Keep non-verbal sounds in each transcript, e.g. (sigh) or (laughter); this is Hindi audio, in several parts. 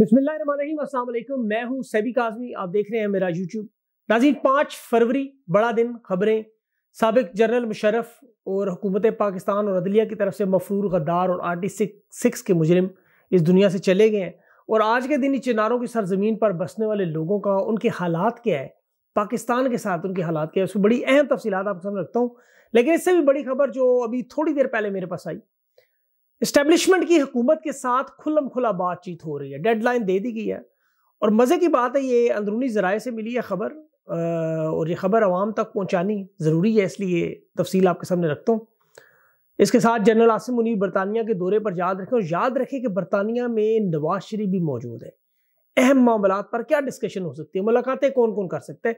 बिस्मिल्लाम मैं हूं सैबी काजमी आप देख रहे हैं मेरा यूट्यूब नाज़ी पाँच फरवरी बड़ा दिन खबरें सबक जनरल मुशरफ और हुकूमत पाकिस्तान और अदलिया की तरफ से मफरूर गद्दार और आर्टी सिक्स के मुजरम इस दुनिया से चले गए हैं और आज के दिन चिनारों की सरजमीन पर बसने वाले लोगों का उनके हालात क्या है पाकिस्तान के साथ उनके हालात क्या है उसमें बड़ी अहम तफसीत आपके सामने रखता हूँ लेकिन इससे भी बड़ी खबर जो अभी थोड़ी देर पहले मेरे पास आई इस्टेब्लिशमेंट की हुकूमत के साथ खुलम खुला बातचीत हो रही है डेडलाइन दे दी गई है और मज़े की बात है ये अंदरूनी ज़राए से मिली है ख़बर और ये ख़बर आवाम तक पहुँचानी ज़रूरी है इसलिए तफसील आपके सामने रखता हूँ इसके साथ जनरल आसिम मुनीर बरतानिया के दौरे पर याद रखें और याद रखें कि बरतानिया में नवाज शरीफ भी मौजूद है अहम मामला पर क्या डिस्कशन हो सकती है मुलाकातें कौन कौन कर सकते हैं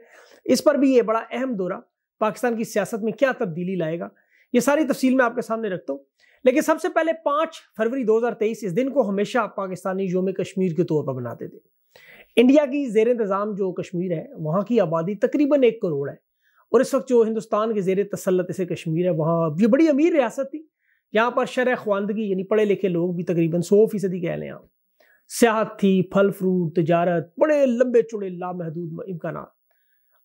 इस पर भी ये बड़ा अहम दौरा पाकिस्तान की सियासत में क्या तब्दीली लाएगा ये सारी तफसील मैं आपके सामने रखता हूँ लेकिन सबसे पहले पाँच फरवरी 2023 इस दिन को हमेशा पाकिस्तानी योम कश्मीर के तौर पर बनाते थे इंडिया की जेर इंतज़ाम जो कश्मीर है वहाँ की आबादी तकरीबन एक करोड़ है और इस वक्त जो हिंदुस्तान के जेर तसलत से कश्मीर है वहाँ ये बड़ी अमीर रियासत थी यहाँ पर शरह ख्वानदगी यानी पढ़े लिखे लोग भी तकरीबन सौ फीसदी कह लें आप सियाहत थी फल फ्रूट तजारत बड़े लंबे चुड़े लामहदूद इम्कान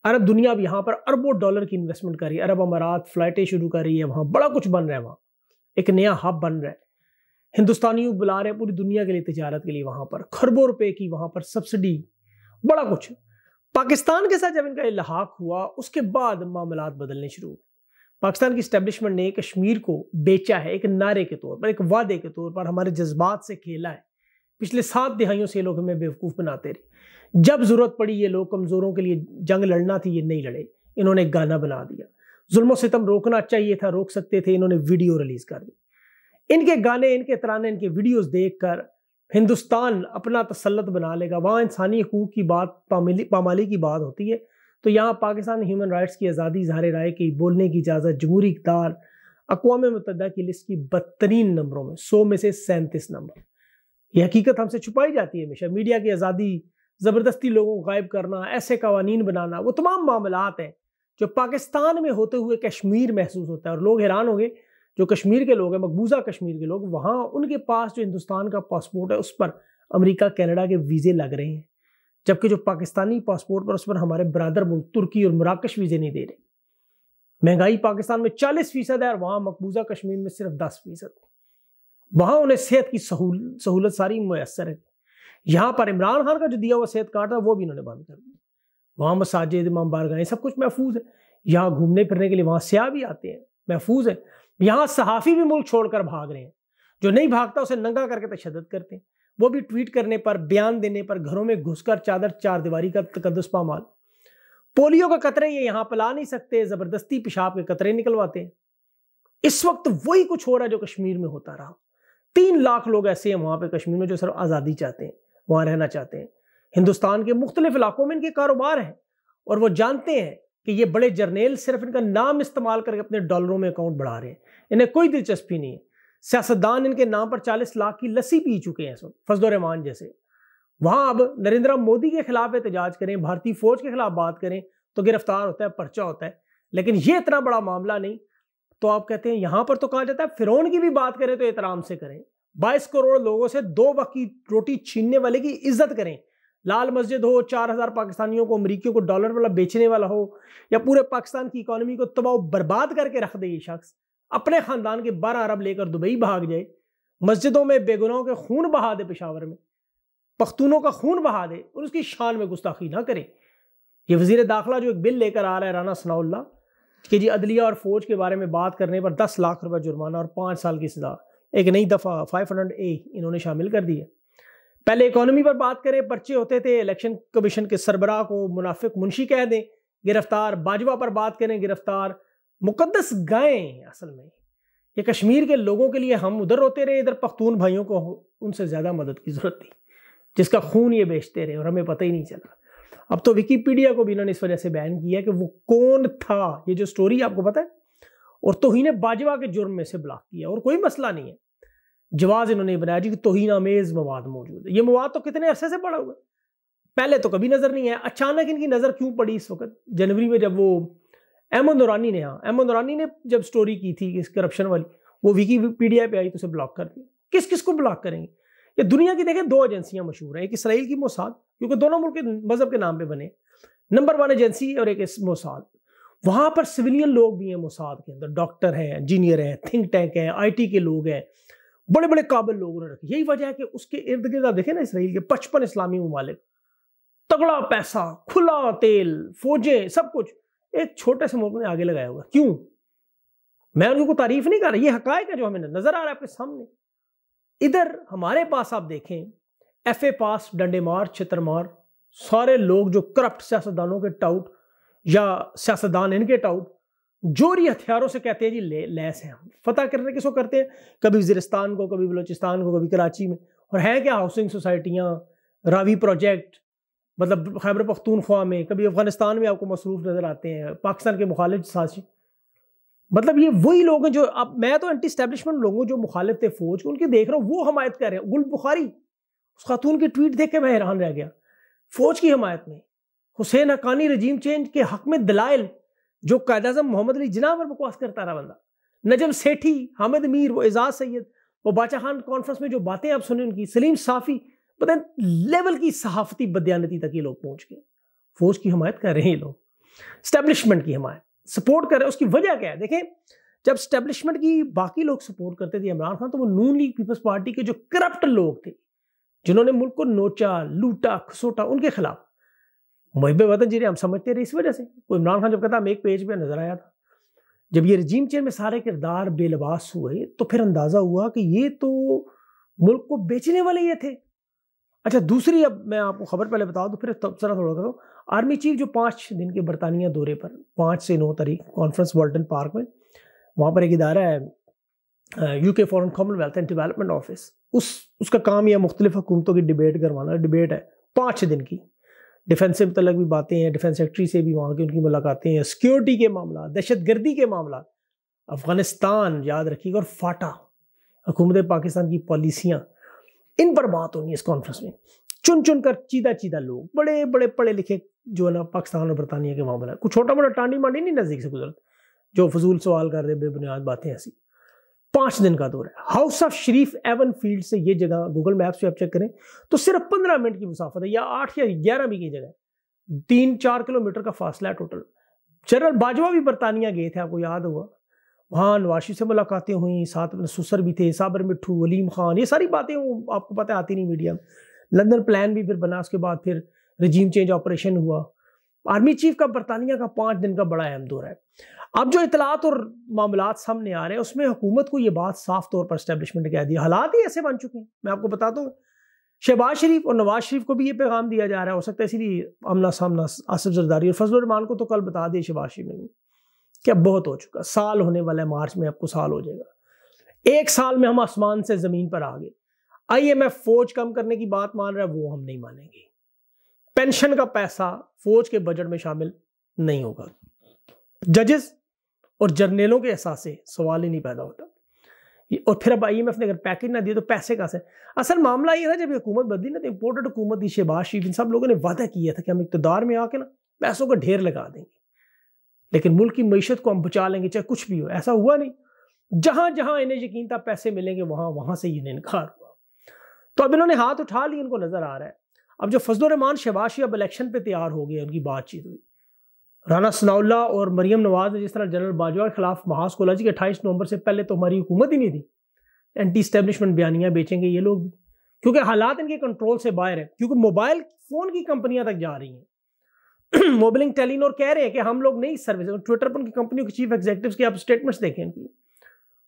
अरब दुनिया अब यहाँ पर अरबों डॉलर की इन्वेस्टमेंट कर रही है अरब अमारात फ्लाइटें शुरू कर रही है वहाँ बड़ा कुछ बन रहा है वहाँ एक नया हब बन रहा है हिंदुस्तानी बुला रहे हैं पूरी दुनिया के लिए तजारत के लिए वहाँ पर खरबों रुपए की वहाँ पर सब्सिडी बड़ा कुछ पाकिस्तान के साथ जब इनका इलाहाक हुआ उसके बाद मामला बदलने शुरू हुए पाकिस्तान की स्टैब्लिशमेंट ने कश्मीर को बेचा है एक नारे के तौर पर एक वादे के तौर पर हमारे जज्बात से खेला है पिछले सात दिहाइयों से ये लोग हमें बेवकूफ़ बनाते रहे जब ज़रूरत पड़ी ये लोग कमज़ोरों के लिए जंग लड़ना थी ये नहीं लड़े इन्होंने गाना बना दिया जुल्म सितम रोकना चाहिए था रोक सकते थे इन्होंने वीडियो रिलीज़ कर दी इनके गाने इनके तराने इनके वीडियोस देखकर हिंदुस्तान अपना तसलत बना लेगा वहाँ इंसानी हकूक की बात पामाली पामाली की बात होती है तो यहाँ पाकिस्तान ह्यूमन राइट्स की आज़ादी इजहार राय की बोलने की इजाज़त जमहूरी इकदार अकवा मुतदा की लिस्ट की बदतरीन नंबरों में सौ में से सैंतीस नंबर ये हकीकत हमसे छुपाई जाती है हमेशा मीडिया की आज़ादी ज़बरदस्ती लोगों को गायब करना ऐसे कवानीन बनाना वो तमाम मामलात हैं जो पाकिस्तान में होते हुए कश्मीर महसूस होता है और लोग हैरान होंगे जो कश्मीर के लोग हैं मकबूजा कश्मीर के लोग वहाँ उनके पास जो हिंदुस्तान का पासपोर्ट है उस पर अमेरिका कनाडा के वीज़े लग रहे हैं जबकि जो पाकिस्तानी पासपोर्ट पर उस पर हमारे बरदर मुल्क तुर्की और मराकश वीज़े नहीं दे रहे महंगाई पाकिस्तान में चालीस फीसद है और वहाँ मकबूजा कश्मीर में सिर्फ दस फीसद है वहाँ उन्हें सेहत की सहूलत सहूलत सारी मैसर है यहाँ पर इमरान खान का जो दिया हुआ सेहत कार्ड था वो भी इन्होंने बंद कर दिया वहाँ मसाजिद इमाम बारगाह सब कुछ महफूज है यहाँ घूमने फिरने के लिए वहाँ स्याह भी आते हैं महफूज है यहाँ सहाफ़ी भी मुल्क छोड़कर भाग रहे हैं जो नहीं भागता उसे नंगा करके तशद करते हैं वो भी ट्वीट करने पर बयान देने पर घरों में घुसकर चादर चार दीवारी का तकदस पामाल पोलियो का कतरे ये यहाँ पिला नहीं सकते ज़बरदस्ती पेशाब के कतरे निकलवाते हैं इस वक्त वही कुछ हो रहा है जो कश्मीर में होता रहा तीन लाख लोग ऐसे हैं वहाँ पे कश्मीर में जो सिर्फ आज़ादी चाहते हैं वहाँ रहना चाहते हैं हिंदुस्तान के मुख्तलिफ इलाकों में इनके कारोबार हैं और वो जानते हैं कि ये बड़े जर्नेल सिर्फ इनका नाम इस्तेमाल करके अपने डॉलरों में अकाउंट बढ़ा रहे हैं इन्हें कोई दिलचस्पी नहीं है सियासतदान इनके नाम पर चालीस लाख की लस्सी पी चुके हैं सब फजल रहमान जैसे वहाँ अब नरेंद्र मोदी के खिलाफ एहतजाज करें भारतीय फौज के खिलाफ बात करें तो गिरफ्तार होता है पर्चा होता है लेकिन ये इतना बड़ा मामला नहीं तो आप कहते हैं यहां पर तो कहा जाता है फिरौन की भी बात करें तो एहतराम से करें बाईस करोड़ लोगों से दो वक्त की रोटी छीनने वाले की इज्जत करें लाल मस्जिद हो चार हज़ार पाकिस्तानियों को अमरीकियों को डॉलर वाला बेचने वाला हो या पूरे पाकिस्तान की इकोनॉमी को तबाह बर्बाद करके रख दे ये शख्स अपने ख़ानदान के बारह अरब लेकर दुबई भाग जाए मस्जिदों में बेगुनाहों के खून बहा दे पेशावर में पख्तूनों का खून बहा दे और उसकी शान में गुस्ताखी ना करें यह वजीर दाखिला जो एक बिल लेकर आ रहा है राना सनाउल्ला कि जी अदलिया और फौज के बारे में बात करने पर दस लाख रुपये जुर्माना और पाँच साल की सजा एक नई दफ़ा फाइव हंड्रेड ए इन्होंने शामिल कर दी है पहले इकोनॉमी पर बात करें पर्चे होते थे इलेक्शन कमीशन के सरबराह को मुनाफिक मुंशी कह दें गिरफ्तार बाजवा पर बात करें गिरफ्तार मुकदस गायें असल में ये कश्मीर के लोगों के लिए हम उधर रोते रहे इधर पख्तून भाइयों को उनसे ज़्यादा मदद की ज़रूरत थी जिसका खून ये बेचते रहे और हमें पता ही नहीं चला अब तो विकीपीडिया को भी इन्होंने इस वजह से बैन किया कि वो कौन था ये जो स्टोरी आपको पता है और तोहन बाजवा के जुर्म में से ब्लॉक किया और कोई मसला नहीं है जवाज इन्होंने बनाया जी कि तोहिन आमेज मवाद मौजूद है ये मवाद तो कितने अरसे से पड़ा हुआ है पहले तो कभी नज़र नहीं आया अचानक इनकी नज़र क्यों पड़ी इस वक्त जनवरी में जब वो अहमद नौरानी ने यहाँ अहमद नौरानी ने जब स्टोरी की थी इस करप्शन वाली वो विकीपीडिया पे आई तो उसे ब्लॉक कर दिया किस किस को ब्लॉक करेंगे कि दुनिया की देखें दो एजेंसियां मशहूर हैं एक इसराइल की मोसाद क्योंकि दोनों मुल्क मजहब के नाम पर बने नंबर वन एजेंसी और एक मोसाद वहाँ पर सिविलियन लोग भी हैं मोसाद के अंदर डॉक्टर हैं इंजीनियर हैं थिंक टैंक हैं आईटी के लोग हैं बड़े बड़े काबिल लोगों ने रखे यही वजह है कि उसके इर्द गिर्द आप देखें ना इसराइल के पचपन इस्लामी ममालिक तगड़ा पैसा खुला तेल फौजें सब कुछ एक छोटे से मुल्क ने आगे लगाया हुआ क्यों मैं उनको तारीफ नहीं कर रहा ये हकायक है जो हमें नजर आ रहा है आपके सामने इधर हमारे पास आप देखें एफ ए पास डंडेमार छितरमार सारे लोग जो करप्ट सियासतदानों के टाउट या सियासतदान इनके टाउट जोरी हथियारों से कहते हैं जी ले, लैस हैं हम फतेह करने किसको करते हैं कभी वजरिस्तान को कभी बलोचिस्तान को कभी कराची में और हैं क्या हाउसिंग सोसाइटियाँ रावी प्रोजेक्ट मतलब खैबर पख्तूनख्वा में कभी अफगानिस्तान में आपको मसरूफ़ नज़र आते हैं पाकिस्तान के मुखालिफ साजिश मतलब ये वही लोग हैं जो अब मैं तो एंटी स्टैब्लिशमेंट लोगों जो मुखालिफ थे फौज उनके देख रहा हूँ वो हमायत कर रहे हैं गुल बुखारी उस खातून की ट्वीट देख के मैं हैरान रह गया फौज की हमायत में हुसैन हकानी रजीम चेंज के हक में दलाइल जो कायद अजम मोहम्मद अली जिना पर बकवास करता रहा बंदा नजम सेठी हामिद मीर वो एजाज सैयद वो बादशाह खान कॉन्फ्रेंस में जो बातें आप सुने उनकी सलीम साफ़ी पता लेवल की सहाफती बदयानती तक ये लोग पहुँच गए फौज की हमायत कर रहे हैं ये लोग स्टैब्लिशमेंट की हमायत सपोर्ट कर रहे हैं उसकी वजह क्या है देखें जब स्टैब्लिशमेंट की बाकी लोग सपोर्ट करते थे इमरान खान तो वो नून लीग पीपल्स पार्टी के जो करप्ट लोग थे जिन्होंने मुल्क को नोचा लूटा खसोटा उनके खिलाफ मुहिब वतन जिन्हें हम समझते रहे इस वजह से वो इमरान खान जब कहता हम एक पेज पर नजर आया था जब ये रजीम चेयर में सारे किरदार बेलबास हुए तो फिर अंदाज़ा हुआ कि ये तो मुल्क को बेचने वाले ये थे अच्छा दूसरी अब मैं आपको खबर पहले बता दूँ फिर तबसरा थोड़ा करो आर्मी चीफ जो पाँच दिन के बरतानिया दौरे पर पाँच से नौ तारीख कॉन्फ्रेंस वर्ल्डन पार्क में वहाँ पर एक इदारा है U K foreign Commonwealth and Development Office उस उसका काम यह मुख्तलिफ हुकूमतों की डिबेट करवाना डिबेट है पाँच दिन की डिफेंस से मतलब भी बातें हैं डिफेंस सेक्रेटरी से भी वहाँ की उनकी मुलाकातें हैं सिक्योरिटी के मामला दहशत गर्दी के मामला अफगानिस्तान याद रखिएगा और फाटा हुकूमत पाकिस्तान की पॉलिसियाँ इन पर बात होनी है इस कॉन्फ्रेंस में चुन चुन कर चीदा चीदा लोग बड़े बड़े पढ़े लिखे जो है ना पाकिस्तान और बरतानिया के मामला कुछ छोटा मोटा टांडी मांडी नहीं नज़दीक से गुजरते जो फजूल सवाल कर रहे बेबुनियाद बातें ऐसी पाँच दिन का दौर है house of Sharif Avenfield से ये जगह गूगल मैप्स पे आप चेक करें तो सिर्फ पंद्रह मिनट की मुसाफत है या आठ या ग्यारह भी की जगह है तीन चार किलोमीटर का फासला है टोटल जनरल बाजवा भी बरतानिया गए थे आपको याद होगा वहाँ नवाशी से मुलाकातें हुई साथ में सुसर भी थे साबर मिठू वलीम खान ये सारी बातें आपको पता आती नहीं मीडिया में लंदन प्लान भी फिर बना उसके बाद फिर रजीम चेंज ऑपरेशन हुआ आर्मी चीफ का बरतानिया का पाँच दिन का बड़ा अहम दौर है अब जो इतलात और मामला सामने आ रहे हैं उसमें हुकूमत को ये बात साफ तौर पर इस्टेबलिशमेंट कह दिया हालात ही ऐसे बन चुके हैं मैं आपको बता दूँ शहबाज शरीफ और नवाज शरीफ को भी ये पैगाम दिया जा रहा है हो सकता है इसीलिए अमला सामना आसफ जरदारी और फजल रमान को तो कल बता दिए शहबाज शरीफ ने कि अब बहुत हो चुका साल होने वाला है मार्च में आपको साल हो जाएगा एक साल में हम आसमान से ज़मीन पर आ गए आईएमएफ फौज कम करने की बात मान रहा है वो हम नहीं मानेंगे पेंशन का पैसा फौज के बजट में शामिल नहीं होगा जजेस और जर्नेलों के एहसास से सवाल ही नहीं पैदा होता और फिर अब एफ ने अगर पैकेज ना दिया तो पैसे कहाँ से असल मामला ये था जब हुकूमत बदली ना तो इम्पोर्टेड हुकूमत थी शहबाज शरीफ इन सब लोगों ने वादा किया था कि हम इकतदार में आके ना पैसों का ढेर लगा देंगे लेकिन मुल्क की मीशत को हम बचा लेंगे चाहे कुछ भी हो ऐसा हुआ नहीं जहां जहां इन्हें यकीन था पैसे मिलेंगे वहां वहां से इन्हें इनकार तो अब इन्होंने हाथ उठा लिए इनको नजर आ रहा है अब जो फजलरहमान शबाशी अब इलेक्शन पे तैयार हो गए उनकी बातचीत हुई राना सनाउल्ला और मरीम नवाज ने जिस तरह जनरल बाजवा के खिलाफ महाज को जी कि अट्ठाईस नवंबर से पहले तो हमारी हुकूमत ही नहीं थी एंटी स्टैब्लिशमेंट बयानियाँ बेचेंगे ये लोग भी क्योंकि हालात इनके कंट्रोल से बाहर हैं क्योंकि मोबाइल फ़ोन की कंपनियां तक जा रही हैं मोबलिंग (clears throat) और कह रहे हैं कि हम लोग नई सर्विस ट्विटर पर उनकी कंपनियों के चीफ एग्जीक्यूटिव के आप स्टेटमेंट्स देखें इनकी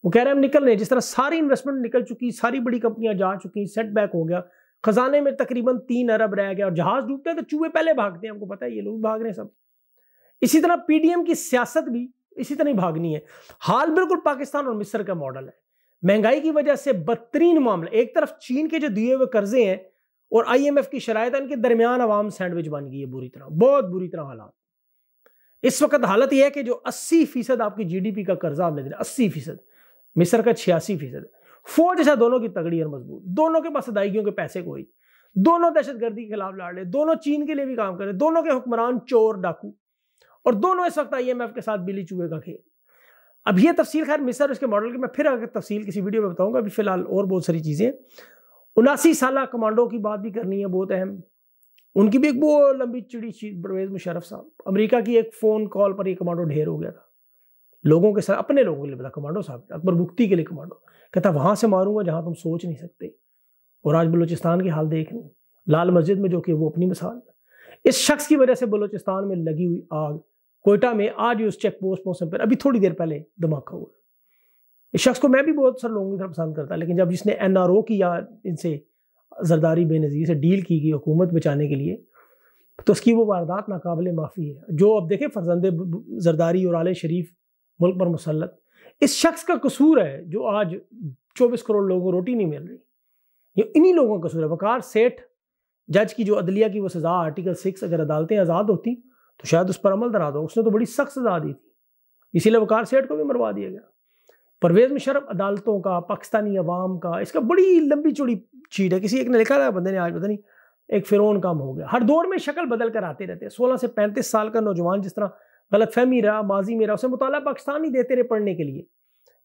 वो कह रहे हैं हम निकल रहे हैं जिस तरह सारी इन्वेस्टमेंट निकल चुकी सारी बड़ी कंपनियां जा चुकी सेटबैक हो गया खजाने में तकरीबन तीन अरब रह गया और जहाज डूबते हैं तो चूहे पहले भागते हैं हमको पता है ये लोग भाग रहे हैं सब इसी तरह पीडीएम की सियासत भी इसी तरह भागनी है हाल बिल्कुल पाकिस्तान और मिस्र का मॉडल है महंगाई की वजह से बदतरीन मामला एक तरफ चीन के जो दिए हुए कर्जे हैं और आईएमएफ की शराय इनके दरमियान आवाम सैंडविच बन गई है बुरी तरह बहुत बुरी तरह हालात इस वक्त हालत यह है कि जो 80 फीसद आपकी जीडीपी का कर्जा आपने रहे अस्सी फीसद मिस्र का छियासी फीसद फौज ऐसा दोनों की तगड़ी और मजबूत दोनों के पास अदायगियों के पैसे कोई दोनों दहशतगर्दी के खिलाफ लड़ रहे दोनों चीन के लिए भी काम कर रहे दोनों के हुक्मरान चोर डाकू और दोनों इस वक्त एफ के साथ बिली चूहे का खेल अब यह तफसील खैर मिसर उसके मॉडल की मैं फिर अगर तफसील किसी वीडियो में बताऊंगा अभी फिलहाल और बहुत सारी चीज़ें उनासी साल कमांडो की बात भी करनी है बहुत अहम उनकी भी एक बहुत लंबी चिड़ी चीज परवेज मुशरफ साहब अमरीका की एक फ़ोन कॉल पर यह कमांडो ढेर हो गया था लोगों के साथ अपने लोगों के लिए बता कमांडो साहब अकबर मुक्ति के लिए कमांडो कहता वहाँ से मारूंगा जहाँ तुम सोच नहीं सकते और आज बलोचिस्तान की हाल देख लें लाल मस्जिद में जो कि वो अपनी मिसाल इस शख्स की वजह से बलोचिस्तान में लगी हुई आग कोयटा में आज उस चेक पोस्ट मौसम पर अभी थोड़ी देर पहले धमाका हुआ इस शख्स को मैं भी बहुत सारे लोगों की तरफ पसंद करता लेकिन जब जिसने एन आर ओ की या इनसे जरदारी बेनज़ीर से डील की गई हुकूमत बचाने के लिए तो उसकी वो वारदात नाकबले माफ़ी है जो अब देखें फर्जंद जरदारी और आल शरीफ मुल्क पर मुसलत इस शख्स का कसूर है जो आज 24 करोड़ लोगों को रोटी नहीं मिल रही ये इन्हीं लोगों का कसूर है वकार सेठ जज की जो अदलिया की वो सज़ा आर्टिकल सिक्स अगर अदालतें आज़ाद होती तो शायद उस पर अमल दराज हो उसने तो बड़ी सख्त सज़ा दी थी इसीलिए वकार सेठ को भी मरवा दिया गया परवेज़ मुशरफ अदालतों का पाकिस्तानी अवाम का इसका बड़ी लंबी चौड़ी चीट है किसी एक ने लिखा था बंदे ने आज पता नहीं एक फिरौन काम हो गया हर दौर में शक्ल बदल कर आते रहते हैं सोलह से पैंतीस साल का नौजवान जिस तरह गलत फहमी रहा माजी में रहा उसे मुताला पाकिस्तान ही देते रहे पढ़ने के लिए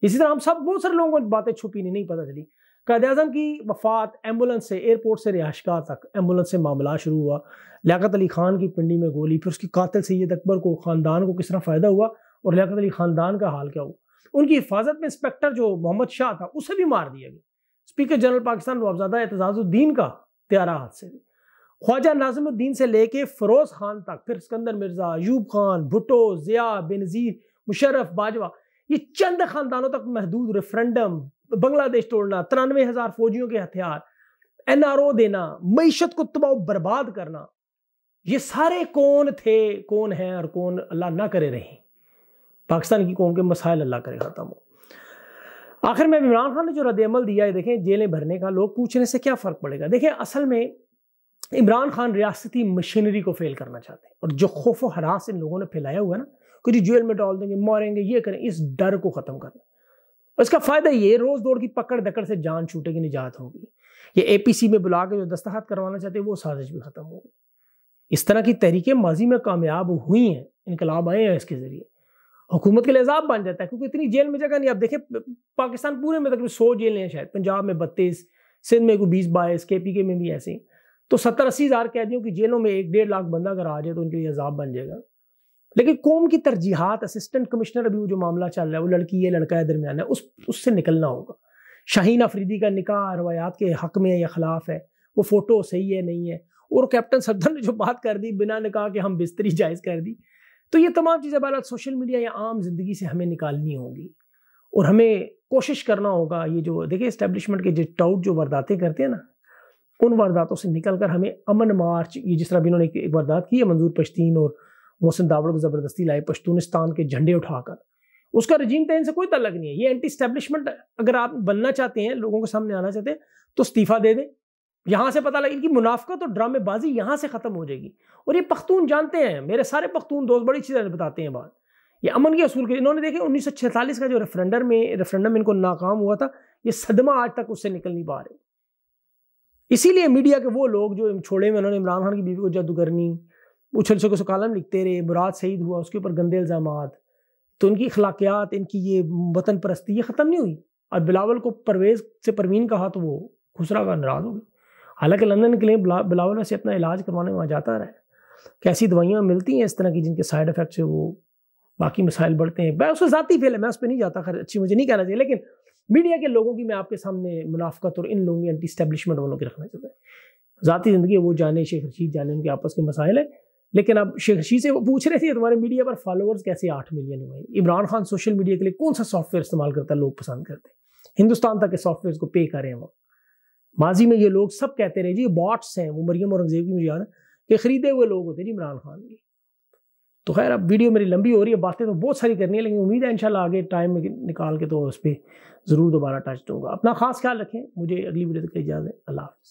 इसी तरह हम सब बहुत सारे लोगों को बातें छुपी नहीं नहीं पता चली कैद अजम की वफात एम्बुलेंस से एयरपोर्ट से रिहाशगा तक एम्बुलेंस से मामला शुरू हुआ लियात अली खान की पिंडी में गोली फिर उसकी कातिल सैद अकबर को ख़ानदान को किस तरह फ़ायदा हुआ और लियात अली ख़ानदान का हाल क्या हुआ उनकी हिफाजत में इंस्पेक्टर जो मोहम्मद शाह था उसे भी मार दिया गया स्पीकर जनरल पाकिस्तान रुआबजादा एतजाजुद्दीन का त्यारा हादसे में ख्वाजा नाजमुद्दीन से लेके फरोज खान तक फिर सिकंदर मिर्ज़ा अयूब खान भुटो ज़िया बेनज़ीर मुशरफ बाजवा ये चंद ख़ानदानों तक महदूद रेफरेंडम बांग्लादेश तोड़ना तिरानवे हज़ार फौजियों के हथियार एन आर ओ देना मीशत को तबाह बर्बाद करना ये सारे कौन थे कौन हैं और कौन अल्लाह ना करे रहे पाकिस्तान की कौम के मसाइल अल्लाह करे ख़त्म हो आखिर में इमरान खान ने जो अमल दिया है देखें जेलें भरने का लोग पूछने से क्या फ़र्क पड़ेगा देखें असल में इमरान खान रियासती मशीनरी को फेल करना चाहते हैं और जो खौफ व हरास इन लोगों ने फैलाया हुआ है ना कुछ जेल में डाल देंगे मारेंगे ये करें इस डर को ख़त्म करना इसका फ़ायदा ये रोज़ दौड़ की पकड़ दकड़ से जान छूटेगी निजात होगी ये ए में बुला के जो दस्तखत करवाना चाहते हैं वो साजिश भी ख़त्म होगी इस तरह की तहरीकें माजी में कामयाब हुई हैं इनकलाब आए हैं इसके ज़रिए हुकूमत के लिए अजाब बन जाता है क्योंकि इतनी जेल में जगह नहीं आप देखें पाकिस्तान पूरे में तकरीबन सौ जेलें हैं शायद पंजाब में बत्तीस सिंध में कोई बीस बाईस के पी के में भी ही तो सत्तर अस्सी हज़ार कैदियों की जेलों में एक डेढ़ लाख बंदा अगर आ जाए तो उनके लिए अजाब बन जाएगा लेकिन कौम की तरजीहत असिस्टेंट कमिश्नर अभी वो जो मामला चल रहा है वो लड़की है लड़का है दरमियान है उस उससे निकलना होगा शाहीन अफरीदी का निकाह रवायात के हक में या खिलाफ है वो फ़ोटो सही है नहीं है और कैप्टन सदर ने जो बात कर दी बिना निकाह के हम बिस्तरी जायज़ कर दी तो ये तमाम चीज़ें बात सोशल मीडिया या आम ज़िंदगी से हमें निकालनी होगी और हमें कोशिश करना होगा ये जो देखिए इस्टेब्लिशमेंट के जो टाउट जो बर्दाते करते हैं ना उन वारदातों से निकल कर हमें अमन मार्च ये जिस तरह भी इन्होंने एक वारदात की है मंजूर पश्तीन और मोहसिन दावड़ को ज़बरदस्ती लाए पश्तूनिस्तान के झंडे उठाकर उसका रजीम तयन से कोई तलक नहीं है ये एंटी स्टैब्लिशमेंट अगर आप बनना चाहते हैं लोगों के सामने आना चाहते हैं तो इस्तीफ़ा दे दें यहाँ से पता लगे इनकी मुनाफत और ड्रामेबाजी यहाँ से ख़त्म हो जाएगी और ये पख्तून जानते हैं मेरे सारे पख्तून दोस्त बड़ी चीज़ें बताते हैं बात ये अमन के असूल के इन्होंने देखे उन्नीस का जो रेफरेंडर में रेफरेंडम इनको नाकाम हुआ था ये सदमा आज तक उससे निकल नहीं पा रहे इसीलिए मीडिया के वो लोग जो छोड़े में उन्होंने इमरान खान की बीवी को जादूगरनी उछल से कॉलम लिखते रहे मुराद शहीद हुआ उसके ऊपर गंदे इल्ज़ाम तो उनकी अखलाकियात इनकी ये वतन परस्ती ये ख़त्म नहीं हुई और बिलावल को परवेज़ से परवीन कहा तो वो खुसरा का नाराज़ हो गई हालांकि लंदन के लिए बिलावल से अपना इलाज करवाने वहाँ जाता रहा है कैसी दवाइयाँ मिलती हैं इस तरह की जिनके साइड इफ़ेक्ट से वो बाकी मसाइल बढ़ते हैं मैं उससे ज़ाती फेल है मैं उस पर नहीं जाता खैर अच्छी मुझे नहीं कहना चाहिए लेकिन मीडिया के लोगों की मैं आपके सामने मुनाफ्त और इन लोगों की एंटी स्टैब्लिशमेंट वालों की रखना चाहता है ज़ाती ज़िंदगी वो जाने शेख रशीद जाने उनके आपस के मसाइल हैं लेकिन अब शेख रशीद से वो पूछ रहे थे तुम्हारे मीडिया पर फॉलोअर्स कैसे आठ मिलियन हुए इमरान खान सोशल मीडिया के लिए कौन सा सॉफ्टवेयर इस्तेमाल करता है लोग पसंद करते हैं हिंदुस्तान तक के सॉफ्टवेयर को पे कर रहे हैं वो माजी में ये लोग सब कहते रहे जी बॉट्स हैं वो मरियम औरंगजेब की मुझे याद है कि खरीदे हुए लोग होते जी इमरान खान के तो खैर अब वीडियो मेरी लंबी हो रही है बातें तो बहुत सारी करनी है लेकिन उम्मीद है इंशाल्लाह आगे टाइम निकाल के तो उस पर ज़रूर दोबारा टच होगा अपना खास ख्याल रखें मुझे अगली वीडियो तक इजाज़त अल्लाह हाफ़